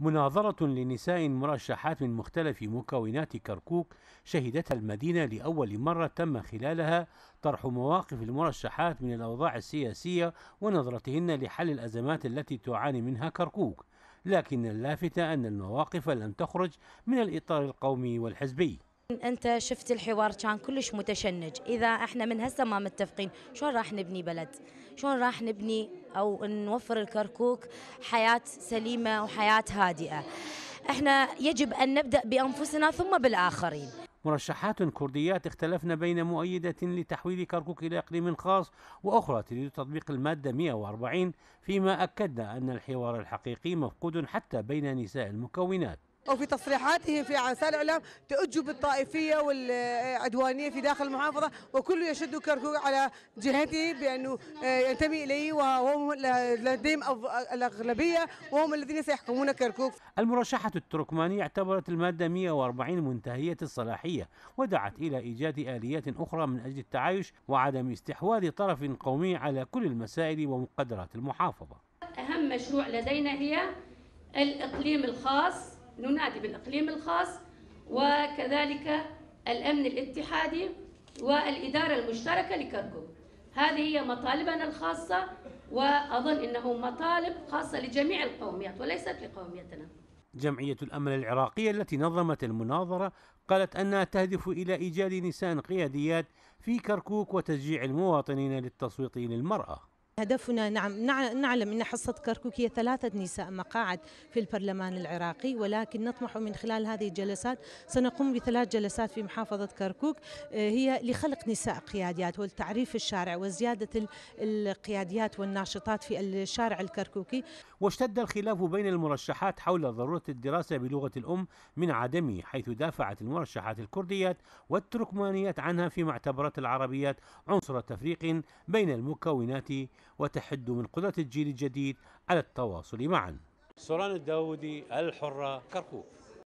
مناظرة لنساء مرشحات من مختلف مكونات كركوك شهدتها المدينة لأول مرة تم خلالها طرح مواقف المرشحات من الأوضاع السياسية ونظرتهن لحل الأزمات التي تعاني منها كركوك لكن اللافت أن المواقف لم تخرج من الإطار القومي والحزبي انت شفت الحوار كان كلش متشنج اذا احنا من هسه ما متفقين شلون راح نبني بلد شلون راح نبني او نوفر الكركوك حياه سليمه وحياه هادئه احنا يجب ان نبدا بانفسنا ثم بالاخرين مرشحات كرديات اختلفن بين مؤيدة لتحويل كركوك إلى إقليم خاص وأخرى تريد تطبيق المادة 140 فيما أكدنا أن الحوار الحقيقي مفقود حتى بين نساء المكونات او في تصريحاتهم في اعسال الاعلام تؤجب الطائفيه والعدوانيه في داخل المحافظه وكل يشد كركوك على جهته بانه آه، ينتمي اليه وهم لديهم الاغلبيه وهم الذين سيحكمون كركوك. المرشحه التركمانيه اعتبرت الماده 140 منتهيه الصلاحيه ودعت الى ايجاد اليات اخرى من اجل التعايش وعدم استحواذ طرف قومي على كل المسائل ومقدرات المحافظه. اهم مشروع لدينا هي الاقليم الخاص ننادي بالإقليم الخاص وكذلك الأمن الاتحادي والإدارة المشتركة لكركوك هذه هي مطالبنا الخاصة وأظن أنه مطالب خاصة لجميع القوميات وليست لقوميتنا جمعية الأمل العراقية التي نظمت المناظرة قالت أنها تهدف إلى إيجاد نساء قياديات في كركوك وتشجيع المواطنين للتصويت للمرأة هدفنا نعم نعلم أن حصة كركوك هي ثلاثة نساء مقاعد في البرلمان العراقي ولكن نطمح من خلال هذه الجلسات سنقوم بثلاث جلسات في محافظة كركوك آه، هي لخلق نساء قياديات والتعريف الشارع وزيادة القياديات والناشطات في الشارع الكركوكي واشتد الخلاف بين المرشحات حول ضرورة الدراسة بلغة الأم من عدمه حيث دافعت المرشحات الكرديات والتركمانيات عنها فيما اعتبرت العربيات عنصر تفريق بين المكونات وتحد من قدرة الجيل الجديد على التواصل معا سوران الداودي الحرة كركوك